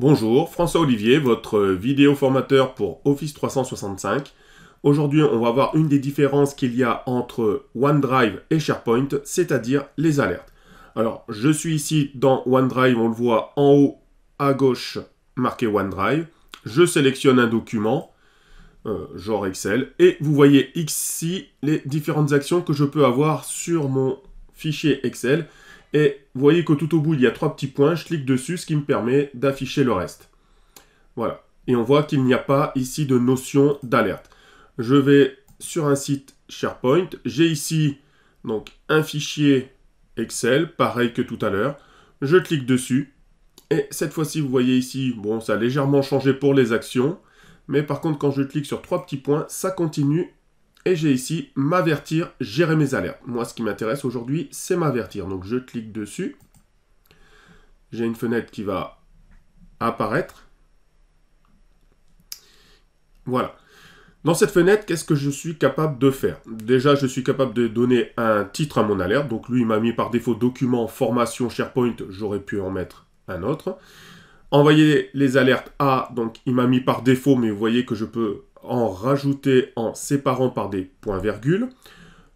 Bonjour, François Olivier, votre vidéo formateur pour Office 365. Aujourd'hui, on va voir une des différences qu'il y a entre OneDrive et SharePoint, c'est-à-dire les alertes. Alors, je suis ici dans OneDrive, on le voit en haut à gauche marqué OneDrive. Je sélectionne un document, euh, genre Excel, et vous voyez ici les différentes actions que je peux avoir sur mon fichier Excel. Et vous voyez que tout au bout, il y a trois petits points. Je clique dessus, ce qui me permet d'afficher le reste. Voilà. Et on voit qu'il n'y a pas ici de notion d'alerte. Je vais sur un site SharePoint. J'ai ici donc un fichier Excel, pareil que tout à l'heure. Je clique dessus. Et cette fois-ci, vous voyez ici, bon, ça a légèrement changé pour les actions. Mais par contre, quand je clique sur trois petits points, ça continue et j'ai ici m'avertir, gérer mes alertes. Moi, ce qui m'intéresse aujourd'hui, c'est m'avertir. Donc, je clique dessus. J'ai une fenêtre qui va apparaître. Voilà. Dans cette fenêtre, qu'est-ce que je suis capable de faire Déjà, je suis capable de donner un titre à mon alerte. Donc lui, il m'a mis par défaut document, formation, SharePoint. J'aurais pu en mettre un autre. Envoyer les alertes à, donc il m'a mis par défaut, mais vous voyez que je peux en rajouter en séparant par des points-virgules.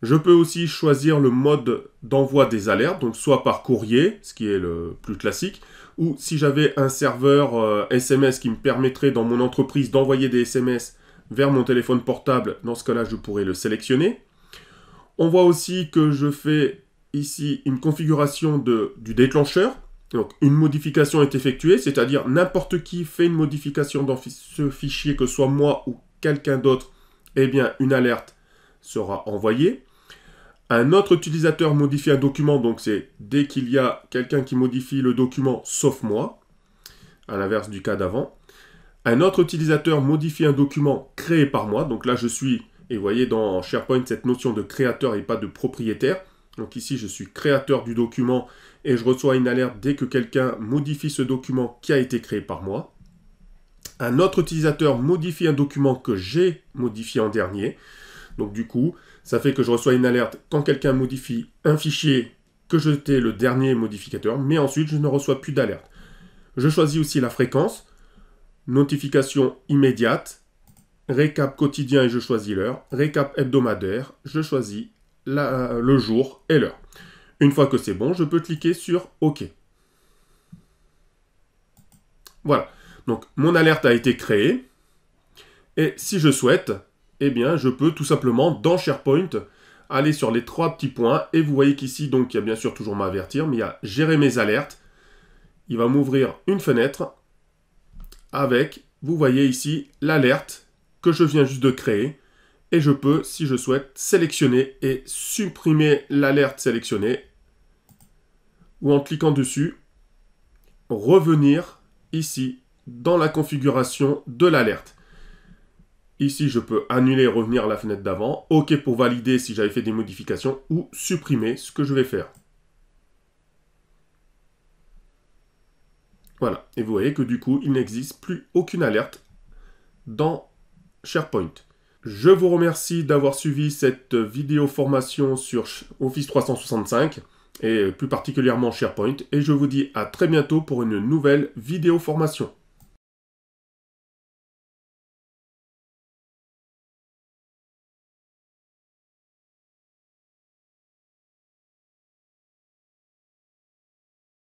Je peux aussi choisir le mode d'envoi des alertes, donc soit par courrier, ce qui est le plus classique, ou si j'avais un serveur SMS euh, qui me permettrait dans mon entreprise d'envoyer des SMS vers mon téléphone portable, dans ce cas-là, je pourrais le sélectionner. On voit aussi que je fais ici une configuration de, du déclencheur. Donc une modification est effectuée, c'est-à-dire n'importe qui fait une modification dans ce fichier, que ce soit moi ou quelqu'un d'autre, eh bien, une alerte sera envoyée. Un autre utilisateur modifie un document, donc c'est dès qu'il y a quelqu'un qui modifie le document, sauf moi, à l'inverse du cas d'avant. Un autre utilisateur modifie un document créé par moi, donc là je suis, et vous voyez dans SharePoint cette notion de créateur et pas de propriétaire. Donc ici je suis créateur du document et je reçois une alerte dès que quelqu'un modifie ce document qui a été créé par moi un autre utilisateur modifie un document que j'ai modifié en dernier. Donc du coup, ça fait que je reçois une alerte quand quelqu'un modifie un fichier que j'étais le dernier modificateur, mais ensuite je ne reçois plus d'alerte. Je choisis aussi la fréquence, notification immédiate, récap quotidien et je choisis l'heure, récap hebdomadaire, je choisis euh, le jour et l'heure. Une fois que c'est bon, je peux cliquer sur OK. Voilà. Donc mon alerte a été créée. Et si je souhaite, eh bien je peux tout simplement dans SharePoint aller sur les trois petits points. Et vous voyez qu'ici, donc il y a bien sûr toujours m'avertir, mais il y a gérer mes alertes. Il va m'ouvrir une fenêtre avec, vous voyez ici, l'alerte que je viens juste de créer. Et je peux, si je souhaite, sélectionner et supprimer l'alerte sélectionnée. Ou en cliquant dessus, revenir ici dans la configuration de l'alerte. Ici, je peux annuler et revenir à la fenêtre d'avant. OK pour valider si j'avais fait des modifications ou supprimer ce que je vais faire. Voilà. Et vous voyez que du coup, il n'existe plus aucune alerte dans SharePoint. Je vous remercie d'avoir suivi cette vidéo formation sur Office 365 et plus particulièrement SharePoint. Et je vous dis à très bientôt pour une nouvelle vidéo formation.